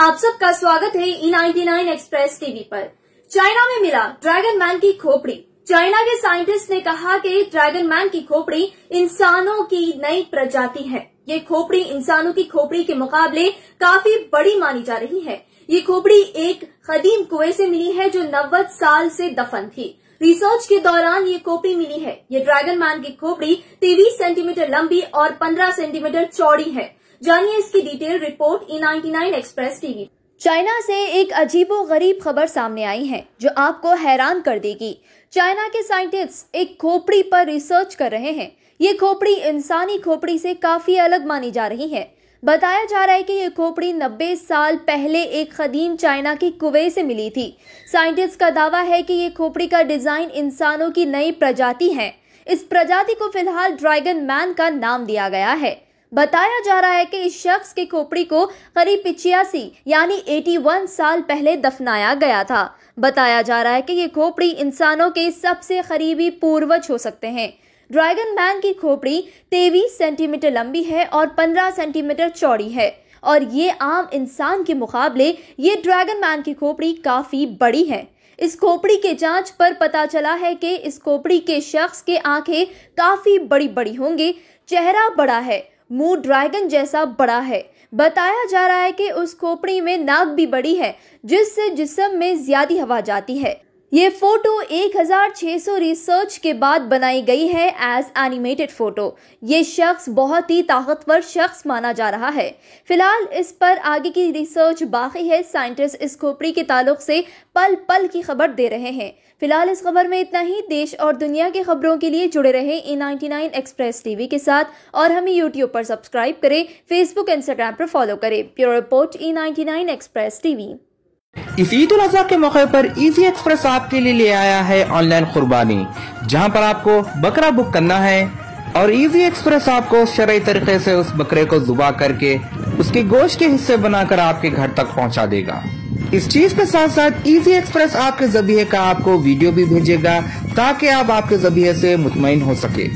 आप सबका स्वागत है इन आई नाइन एक्सप्रेस टीवी पर चाइना में मिला ड्रैगन मैन की खोपड़ी चाइना के साइंटिस्ट ने कहा कि ड्रैगन मैन की खोपड़ी इंसानों की नई प्रजाति है ये खोपड़ी इंसानों की खोपड़ी के मुकाबले काफी बड़ी मानी जा रही है ये खोपड़ी एक कदीम कुएं से मिली है जो नब्बे साल से दफन थी रिसर्च के दौरान ये खोपड़ी मिली है ये ड्रैगन मैन की खोपड़ी तेईस सेंटीमीटर लंबी और पंद्रह सेंटीमीटर चौड़ी है जानिए इसकी detail report E ninety express TV China से एक अजीबो गरीब खबर सामने आई है जो आपको हैरान कर देगी चाइना के साइंटिस्ट एक खोपड़ी पर रिसर्च कर रहे हैं ये खोपड़ी इंसानी खोपड़ी से काफी अलग मानी जा रही है बताया जा रहा है कि ये खोपड़ी 90 साल पहले एक कदीम चाइना की कुवे से मिली थी साइंटिस्ट का दावा है कि ये खोपड़ी का डिजाइन इंसानों की नई प्रजाति है इस प्रजाति को फिलहाल ड्रैगन मैन का नाम दिया गया है बताया जा रहा है कि इस शख्स की खोपड़ी को करीब पिचियासी यानी 81 साल पहले दफनाया गया था बताया जा रहा है कि ये खोपड़ी इंसानों के सबसे करीबी पूर्वज हो सकते हैं ड्रैगन मैन की खोपड़ी तेईस सेंटीमीटर लंबी है और पंद्रह सेंटीमीटर चौड़ी है और ये आम इंसान के मुकाबले ये ड्रैगन मैन की खोपड़ी काफ़ी बड़ी है इस खोपड़ी के जांच पर पता चला है कि इस खोपड़ी के शख्स के आंखें काफ़ी बड़ी बड़ी होंगी चेहरा बड़ा है मुंह ड्रैगन जैसा बड़ा है बताया जा रहा है कि उस खोपड़ी में नाक भी बड़ी है जिससे जिसम में ज्यादा हवा जाती है ये फोटो 1600 रिसर्च के बाद बनाई गई है एज एनिमेटेड फोटो ये शख्स बहुत ही ताकतवर शख्स माना जा रहा है फिलहाल इस पर आगे की रिसर्च बाकी है साइंटिस्ट इस खोपड़ी के ताल्लुक से पल पल की खबर दे रहे हैं फिलहाल इस खबर में इतना ही देश और दुनिया की खबरों के लिए जुड़े रहे ए नाइन्टी एक्सप्रेस टीवी के साथ और हमें यूट्यूब पर सब्सक्राइब करें फेसबुक इंस्टाग्राम पर फॉलो करें pure report E ninety express TV इस ईद उल अजहा के मौके पर इजी एक्सप्रेस आपके लिए ले आया है ऑनलाइन कुर्बानी जहां पर आपको बकरा बुक करना है और इजी एक्सप्रेस आपको शरा तरीके से उस बकरे को जुबा करके उसके गोश्त के हिस्से बनाकर आपके घर तक पहुंचा देगा इस चीज के साथ साथ इजी एक्सप्रेस आपके जबीहे का आपको वीडियो भी भेजेगा ताकि आप आपके जबीहे से मुतमिन हो सके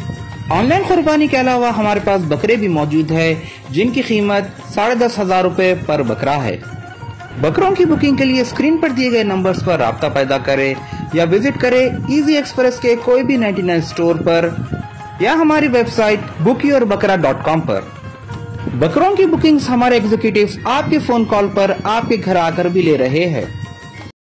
ऑनलाइन कुर्बानी के अलावा हमारे पास बकरे भी मौजूद है जिनकी कीमत साढ़े दस हजार रूपए पर बकरा है बकरों की बुकिंग के लिए स्क्रीन पर दिए गए नंबर्स पर रबता पैदा करें या विजिट करें इजी एक्सप्रेस के कोई भी 99 स्टोर पर या हमारी वेबसाइट कॉम पर बकरों की बुकिंग्स हमारे एग्जीक्यूटिव आपके फोन कॉल पर आपके घर आकर भी ले रहे हैं